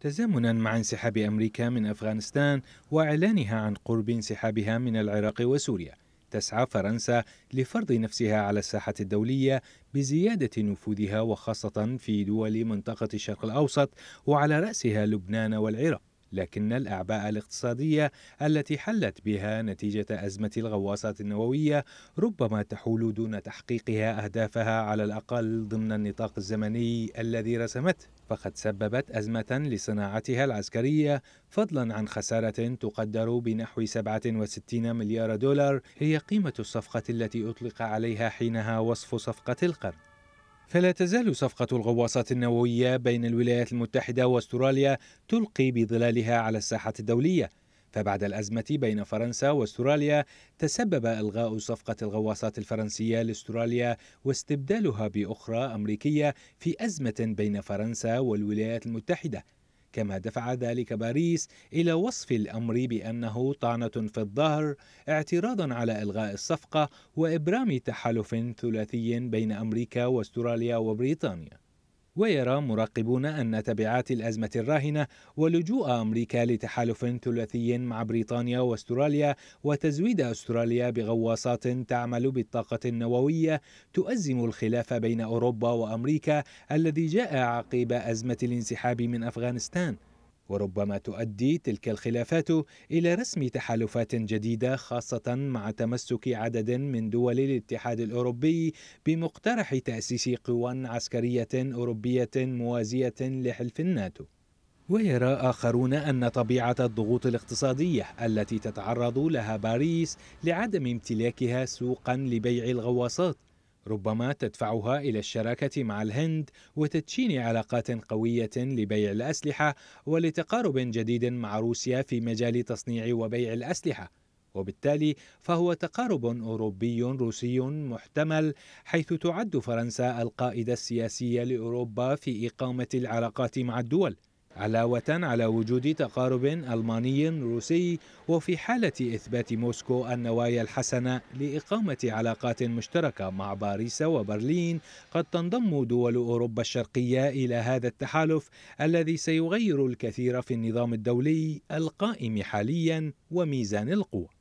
تزامنا مع انسحاب امريكا من افغانستان واعلانها عن قرب انسحابها من العراق وسوريا تسعى فرنسا لفرض نفسها على الساحه الدوليه بزياده نفوذها وخاصه في دول منطقه الشرق الاوسط وعلى راسها لبنان والعراق لكن الأعباء الاقتصادية التي حلت بها نتيجة أزمة الغواصات النووية ربما تحول دون تحقيقها أهدافها على الأقل ضمن النطاق الزمني الذي رسمته فقد سببت أزمة لصناعتها العسكرية فضلا عن خسارة تقدر بنحو 67 مليار دولار هي قيمة الصفقة التي أطلق عليها حينها وصف صفقة القرن فلا تزال صفقة الغواصات النووية بين الولايات المتحدة واستراليا تلقي بظلالها على الساحة الدولية فبعد الأزمة بين فرنسا واستراليا تسبب إلغاء صفقة الغواصات الفرنسية لاستراليا واستبدالها بأخرى أمريكية في أزمة بين فرنسا والولايات المتحدة كما دفع ذلك باريس إلى وصف الأمر بأنه طعنة في الظهر اعتراضا على إلغاء الصفقة وإبرام تحالف ثلاثي بين أمريكا واستراليا وبريطانيا ويرى مراقبون أن تبعات الأزمة الراهنة ولجوء أمريكا لتحالف ثلاثي مع بريطانيا واستراليا وتزويد استراليا بغواصات تعمل بالطاقة النووية تؤزم الخلاف بين أوروبا وأمريكا الذي جاء عقب أزمة الانسحاب من أفغانستان وربما تؤدي تلك الخلافات الى رسم تحالفات جديده خاصه مع تمسك عدد من دول الاتحاد الاوروبي بمقترح تاسيس قوى عسكريه اوروبيه موازيه لحلف الناتو ويرى آخرون أن طبيعة الضغوط الاقتصادية التي تتعرض لها باريس لعدم امتلاكها سوقا لبيع الغواصات ربما تدفعها إلى الشراكة مع الهند وتدشين علاقات قوية لبيع الأسلحة ولتقارب جديد مع روسيا في مجال تصنيع وبيع الأسلحة وبالتالي فهو تقارب أوروبي روسي محتمل حيث تعد فرنسا القائدة السياسية لأوروبا في إقامة العلاقات مع الدول علاوة على وجود تقارب ألماني روسي وفي حالة إثبات موسكو النوايا الحسنة لإقامة علاقات مشتركة مع باريس وبرلين قد تنضم دول أوروبا الشرقية إلى هذا التحالف الذي سيغير الكثير في النظام الدولي القائم حاليا وميزان القوى